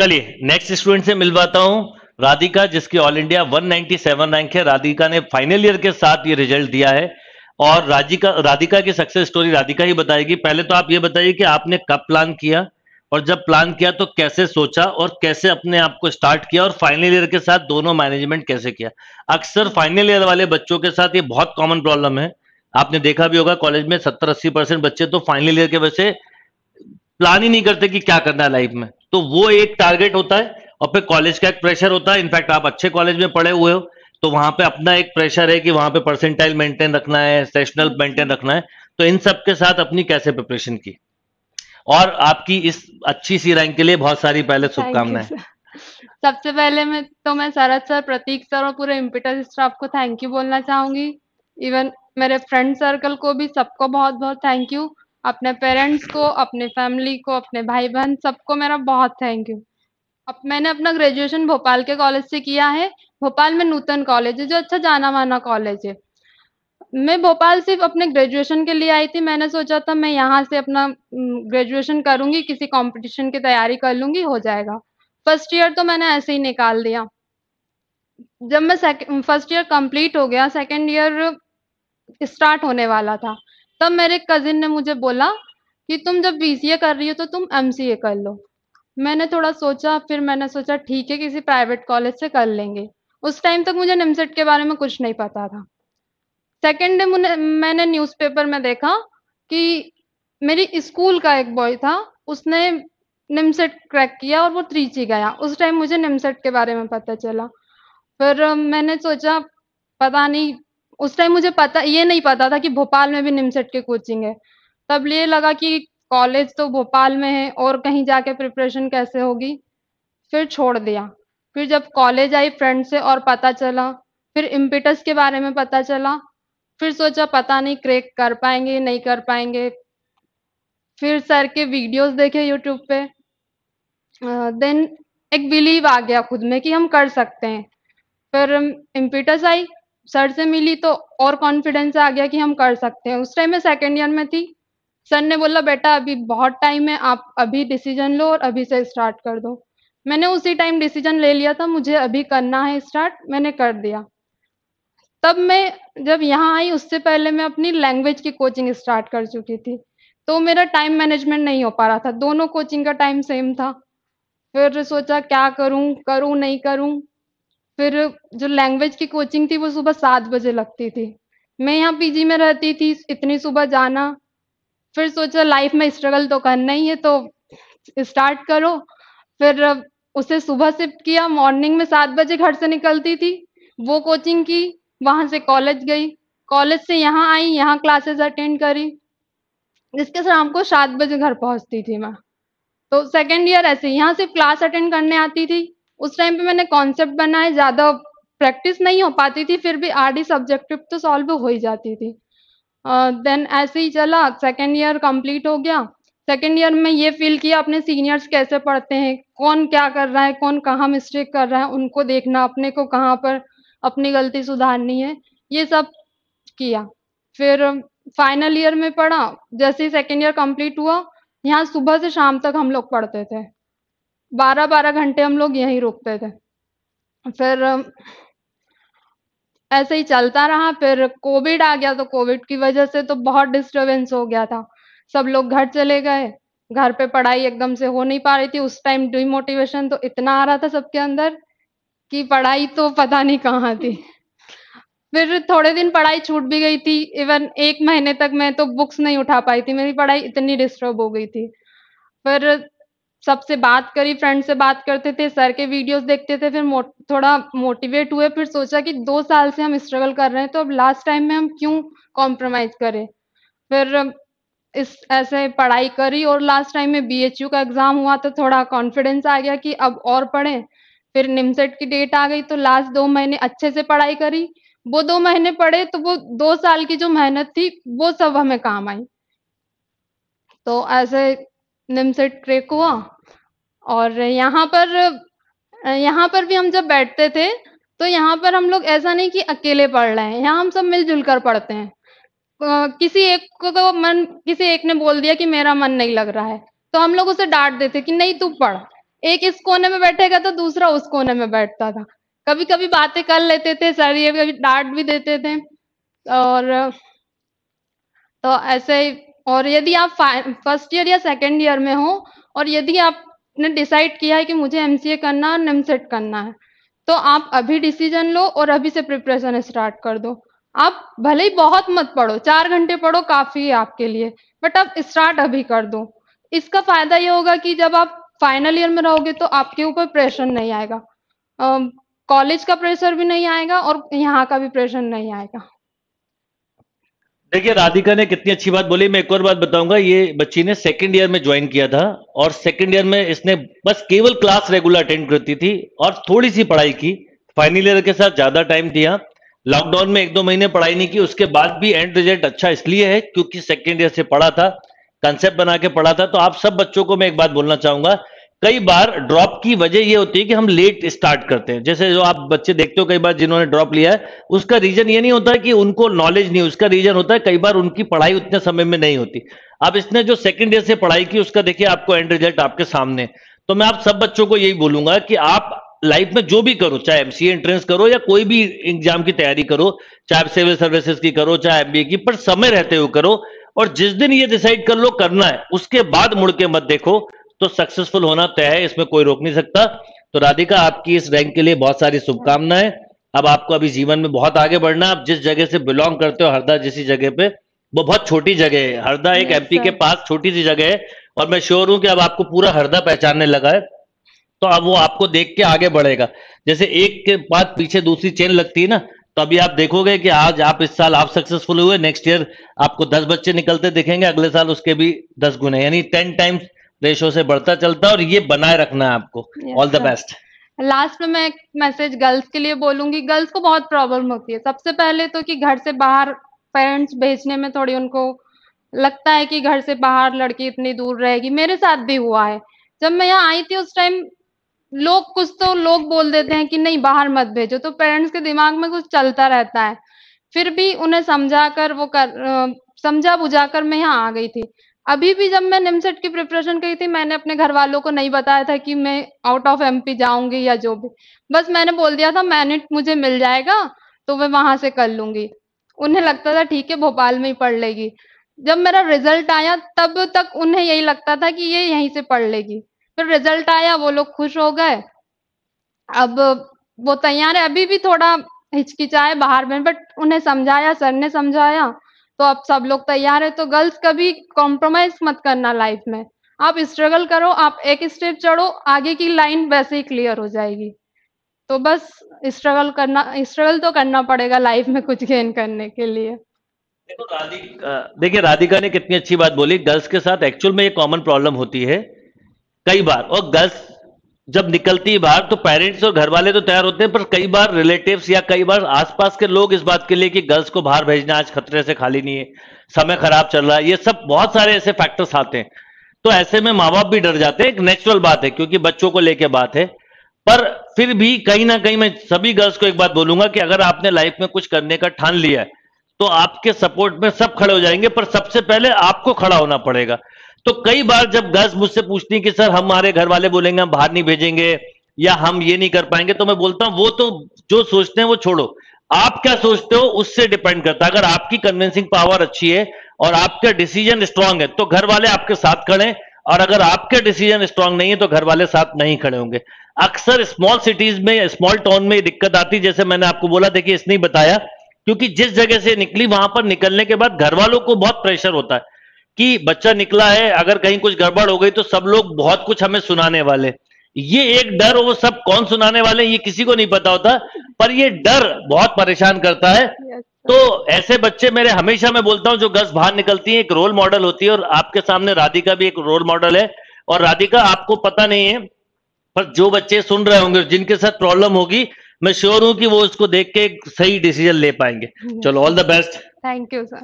चलिए next student से मिलवाता हूं राधिका जिसकी ऑल इंडिया 197 रैंक है राधिका ने फाइनल ईयर के साथ ये रिजल्ट दिया है और राधिका राधिका की सक्सेस स्टोरी राधिका ही बताएगी पहले तो आप ये बताइए कि आपने कब प्लान किया और जब प्लान किया तो कैसे सोचा और कैसे अपने आप को स्टार्ट किया और फाइनल ईयर के साथ दोनों मैनेजमेंट कैसे किया अक्सर फाइनल ईयर वाले बच्चों के साथ ये बहुत कॉमन प्रॉब्लम है आपने देखा भी होगा कॉलेज में सत्तर अस्सी परसेंट बच्चे तो फाइनल ईयर के वजह से प्लान ही नहीं करते कि क्या करना है लाइफ में तो वो एक टारगेट होता है और फिर कॉलेज का एक प्रेशर होता है इनफैक्ट आप अच्छे कॉलेज में पढ़े हुए हो तो वहां पे अपना एक प्रेशर है कि वहां पे परसेंटाइल मेंटेन रखना है सेशनल मेंटेन हम्म। रखना है तो इन सब के साथ अपनी कैसे प्रिपरेशन की और आपकी इस अच्छी सी रैंक के लिए बहुत सारी पहले शुभकामनाएं सबसे पहले मैं तो मैं सरद सर प्रतीक सर और पूरे इम्पिटर स्टाफ को थैंक यू बोलना चाहूंगी इवन मेरे फ्रेंड सर्कल को भी सबको बहुत बहुत थैंक यू अपने पेरेंट्स को अपने फैमिली को अपने भाई बहन सबको मेरा बहुत थैंक यू अब मैंने अपना ग्रेजुएशन भोपाल के कॉलेज से किया है भोपाल में नूतन कॉलेज है जो अच्छा जाना माना कॉलेज है मैं भोपाल सिर्फ अपने ग्रेजुएशन के लिए आई थी मैंने सोचा था मैं यहाँ से अपना ग्रेजुएशन करूँगी किसी कंपटीशन की तैयारी कर लूँगी हो जाएगा फर्स्ट ईयर तो मैंने ऐसे ही निकाल दिया जब मैं फर्स्ट ईयर कंप्लीट हो गया सेकेंड ईयर स्टार्ट होने वाला था तब मेरे कजिन ने मुझे बोला कि तुम जब बीसीए कर रही हो तो तुम एमसीए कर लो मैंने थोड़ा सोचा फिर मैंने सोचा ठीक है किसी प्राइवेट कॉलेज से कर लेंगे उस टाइम तक मुझे निमसेट के बारे में कुछ नहीं पता था सेकेंड डे मैंने न्यूज़पेपर में देखा कि मेरी स्कूल का एक बॉय था उसने निमसेट क्रैक किया और वो त्रीची गया उस टाइम मुझे निमसेट के बारे में पता चला फिर मैंने सोचा पता नहीं उस टाइम मुझे पता ये नहीं पता था कि भोपाल में भी निमसेट के कोचिंग है तब ये लगा कि कॉलेज तो भोपाल में है और कहीं जाके प्रिपरेशन कैसे होगी फिर छोड़ दिया फिर जब कॉलेज आई फ्रेंड से और पता चला फिर इम्पिटस के बारे में पता चला फिर सोचा पता नहीं क्रेक कर पाएंगे नहीं कर पाएंगे फिर सर के वीडियोस देखे यूट्यूब पे देन एक बिलीव आ गया खुद में कि हम कर सकते हैं फिर इम्पिटस आई सर से मिली तो और कॉन्फिडेंस आ गया कि हम कर सकते हैं उस टाइम में सेकेंड ईयर में थी सर ने बोला बेटा अभी बहुत टाइम है आप अभी डिसीजन लो और अभी से स्टार्ट कर दो मैंने उसी टाइम डिसीजन ले लिया था मुझे अभी करना है स्टार्ट मैंने कर दिया तब मैं जब यहाँ आई उससे पहले मैं अपनी लैंग्वेज की कोचिंग स्टार्ट कर चुकी थी तो मेरा टाइम मैनेजमेंट नहीं हो पा रहा था दोनों कोचिंग का टाइम सेम था फिर सोचा क्या करूँ करूँ नहीं करूँ फिर जो लैंग्वेज की कोचिंग थी वो सुबह सात बजे लगती थी मैं यहाँ पीजी में रहती थी इतनी सुबह जाना फिर सोचा लाइफ में स्ट्रगल तो करना ही है तो स्टार्ट करो फिर उसे सुबह शिफ्ट किया मॉर्निंग में सात बजे घर से निकलती थी वो कोचिंग की वहाँ से कॉलेज गई कॉलेज से यहाँ आई यहाँ क्लासेस अटेंड करी जिसके शाम को सात बजे घर पहुँचती थी मैं तो सेकेंड ईयर ऐसे यहाँ सिर्फ क्लास अटेंड करने आती थी उस टाइम पे मैंने कॉन्सेप्ट बनाए ज़्यादा प्रैक्टिस नहीं हो पाती थी फिर भी आर डी सब्जेक्टिव तो सॉल्व हो ही जाती थी देन uh, ऐसे ही चला सेकेंड ईयर कंप्लीट हो गया सेकेंड ईयर में ये फील किया अपने सीनियर्स कैसे पढ़ते हैं कौन क्या कर रहा है कौन कहाँ मिस्टेक कर रहा है उनको देखना अपने को कहाँ पर अपनी गलती सुधारनी है ये सब किया फिर फाइनल ईयर में पढ़ा जैसे सेकेंड ईयर कंप्लीट हुआ यहाँ सुबह से शाम तक हम लोग पढ़ते थे बारह बारह घंटे हम लोग यहीं रुकते थे फिर ऐसे ही चलता रहा फिर कोविड आ गया तो कोविड की वजह से तो बहुत डिस्टरबेंस हो गया था सब लोग घर चले गए घर पे पढ़ाई एकदम से हो नहीं पा रही थी उस टाइम डिमोटिवेशन तो इतना आ रहा था सबके अंदर कि पढ़ाई तो पता नहीं कहाँ थी फिर थोड़े दिन पढ़ाई छूट भी गई थी इवन एक महीने तक मैं तो बुक्स नहीं उठा पाई थी मेरी पढ़ाई इतनी डिस्टर्ब हो गई थी फिर सबसे बात करी फ्रेंड से बात करते थे सर के वीडियोस देखते थे फिर मो, थोड़ा मोटिवेट हुए फिर सोचा कि दो साल से हम स्ट्रगल कर रहे हैं तो अब लास्ट टाइम में हम क्यों कॉम्प्रोमाइज करें फिर इस ऐसे पढ़ाई करी और लास्ट टाइम में बीएचयू का एग्जाम हुआ तो थोड़ा कॉन्फिडेंस आ गया कि अब और पढ़े फिर निमसेट की डेट आ गई तो लास्ट दो महीने अच्छे से पढ़ाई करी वो दो महीने पढ़े तो वो दो साल की जो मेहनत थी वो सब हमें काम आई तो ऐसे निमसेट क्रेक हुआ और यहाँ पर यहाँ पर भी हम जब बैठते थे तो यहाँ पर हम लोग ऐसा नहीं कि अकेले पढ़ रहे हैं यहाँ हम सब मिलजुल कर पढ़ते हैं किसी एक को तो मन किसी एक ने बोल दिया कि मेरा मन नहीं लग रहा है तो हम लोग उसे डांट देते कि नहीं तू पढ़ एक इस कोने में बैठेगा तो दूसरा उस कोने में बैठता था कभी कभी बातें कर लेते थे सर ये कभी डांट भी देते थे और तो ऐसे ही और यदि आप फर्स्ट ईयर या सेकेंड ईयर में हो और यदि आप ने डिसाइड किया है कि मुझे एम करना और नेमसेट e करना है तो आप अभी डिसीजन लो और अभी से प्रिपरेशन स्टार्ट कर दो आप भले ही बहुत मत पढ़ो चार घंटे पढ़ो काफी है आपके लिए बट आप स्टार्ट अभी कर दो इसका फायदा ये होगा कि जब आप फाइनल ईयर में रहोगे तो आपके ऊपर प्रेशर नहीं आएगा कॉलेज का प्रेशर भी नहीं आएगा और यहाँ का भी प्रेशर नहीं आएगा देखिए राधिका ने कितनी अच्छी बात बोली मैं एक और बात बताऊंगा ये बच्ची ने सेकंड ईयर में ज्वाइन किया था और सेकंड ईयर में इसने बस केवल क्लास रेगुलर अटेंड करती थी और थोड़ी सी पढ़ाई की फाइनल ईयर के साथ ज्यादा टाइम दिया लॉकडाउन में एक दो महीने पढ़ाई नहीं की उसके बाद भी एंड रिजल्ट अच्छा इसलिए है क्योंकि सेकेंड ईयर से पढ़ा था कंसेप्ट बना के पढ़ा था तो आप सब बच्चों को मैं एक बात बोलना चाहूंगा कई बार ड्रॉप की वजह यह होती है कि हम लेट स्टार्ट करते हैं जैसे जो आप बच्चे देखते हो कई बार जिन्होंने ड्रॉप लिया है उसका रीजन ये नहीं होता है कि उनको नॉलेज नहीं उसका रीजन होता है कई बार उनकी पढ़ाई उतने समय में नहीं होती अब इसने जो सेकेंड ईयर से पढ़ाई की उसका देखिए आपको एंड रिजल्ट आपके सामने तो मैं आप सब बच्चों को यही बोलूंगा कि आप लाइफ में जो भी करो चाहे एमसीए एंट्रेंस करो या कोई भी एग्जाम की तैयारी करो चाहे सिविल सर्विसेज की करो चाहे एमबीए की पर समय रहते हुए करो और जिस दिन ये डिसाइड कर लो करना है उसके बाद मुड़ के मत देखो तो सक्सेसफुल होना तय है इसमें कोई रोक नहीं सकता तो राधिका आपकी इस रैंक के लिए बहुत सारी शुभकामनाएं अब आपको अभी जीवन में बहुत आगे बढ़ना आप जिस जगह से बिलोंग करते हो हरदा जैसी जगह पे वो बहुत छोटी जगह है हरदा एक एमपी के पास छोटी सी जगह है और मैं श्योर हूं कि अब आपको पूरा हरदा पहचानने लगा है तो अब वो आपको देख के आगे बढ़ेगा जैसे एक के बाद पीछे दूसरी चेन लगती है ना तो अभी आप देखोगे कि आज आप इस साल आप सक्सेसफुल हुए नेक्स्ट ईयर आपको दस बच्चे निकलते दिखेंगे अगले साल उसके भी दस गुने यानी टेन टाइम्स रेशो से बढ़ता चलता है और ये बनाए रखना है आपको ऑल द बेस्ट लास्ट में मैं एक मैसेज गर्ल्स के लिए बोलूंगी गर्ल्स को बहुत प्रॉब्लम होती है सबसे पहले तो कि घर से बाहर पेरेंट्स भेजने में थोड़ी उनको लगता है कि घर से बाहर लड़की इतनी दूर रहेगी मेरे साथ भी हुआ है जब मैं यहाँ आई थी उस टाइम लोग कुछ तो लोग बोल देते हैं कि नहीं बाहर मत भेजो तो पेरेंट्स के दिमाग में कुछ चलता रहता है फिर भी उन्हें समझा कर वो कर समझा बुझा कर मैं यहाँ आ गई थी अभी भी जब मैं निमसेट की प्रिपरेशन करी थी मैंने अपने घर वालों को नहीं बताया था कि मैं आउट ऑफ एमपी जाऊंगी या जो भी बस मैंने बोल दिया था मैंने मुझे मिल जाएगा तो मैं वहां से कर लूंगी उन्हें लगता था ठीक है भोपाल में ही पढ़ लेगी जब मेरा रिजल्ट आया तब तक उन्हें यही लगता था कि ये यहीं से पढ़ लेगी फिर रिजल्ट आया वो लोग खुश हो गए अब वो तैयार है अभी भी थोड़ा हिचकिचाए बाहर में बट उन्हें समझाया सर ने समझाया तो आप सब लोग तैयार है तो गर्ल्स कभी कॉम्प्रोमाइज मत करना लाइफ में आप स्ट्रगल करो आप एक स्टेप चढ़ो आगे की लाइन वैसे ही क्लियर हो जाएगी तो बस स्ट्रगल करना स्ट्रगल तो करना पड़ेगा लाइफ में कुछ गेन करने के लिए देखो राधिका देखिए राधिका ने कितनी अच्छी बात बोली गर्ल्स के साथ एक्चुअल में ये कॉमन प्रॉब्लम होती है कई बार और गर्ल्स जब निकलती है बाहर तो पेरेंट्स और घर वाले तो तैयार होते हैं पर कई बार रिलेटिव्स या कई बार आसपास के लोग इस बात के लिए कि गर्ल्स को बाहर भेजना आज खतरे से खाली नहीं है समय खराब चल रहा है ये सब बहुत सारे ऐसे फैक्टर्स आते हैं तो ऐसे में माँ बाप भी डर जाते हैं एक नेचुरल बात है क्योंकि बच्चों को लेके बात है पर फिर भी कहीं ना कहीं मैं सभी गर्ल्स को एक बात बोलूंगा कि अगर आपने लाइफ में कुछ करने का ठान लिया है तो आपके सपोर्ट में सब खड़े हो जाएंगे पर सबसे पहले आपको खड़ा होना पड़ेगा तो कई बार जब गर्ल्स मुझसे पूछती कि सर हमारे घर वाले बोलेंगे हम बाहर नहीं भेजेंगे या हम ये नहीं कर पाएंगे तो मैं बोलता हूं वो तो जो सोचते हैं वो छोड़ो आप क्या सोचते हो उससे डिपेंड करता है अगर आपकी कन्विंसिंग पावर अच्छी है और आपका डिसीजन स्ट्रांग है तो घर वाले आपके साथ खड़े और अगर आपके डिसीजन स्ट्रांग नहीं है तो घर वाले साथ नहीं खड़े होंगे अक्सर स्मॉल सिटीज में स्मॉल टाउन में दिक्कत आती जैसे मैंने आपको बोला देखिए इसने बताया क्योंकि जिस जगह से निकली वहां पर निकलने के बाद घर वालों को बहुत प्रेशर होता है कि बच्चा निकला है अगर कहीं कुछ गड़बड़ हो गई तो सब लोग बहुत कुछ हमें सुनाने वाले ये एक डर वो सब कौन सुनाने वाले ये किसी को नहीं पता होता पर ये डर बहुत परेशान करता है तो ऐसे बच्चे मेरे हमेशा मैं बोलता हूँ जो गर्ल्स बाहर निकलती है एक रोल मॉडल होती है और आपके सामने राधिका भी एक रोल मॉडल है और राधिका आपको पता नहीं है पर जो बच्चे सुन रहे होंगे जिनके साथ प्रॉब्लम होगी मैं श्योर हूँ कि वो उसको देख के सही डिसीजन ले पाएंगे चलो all the best thank you sir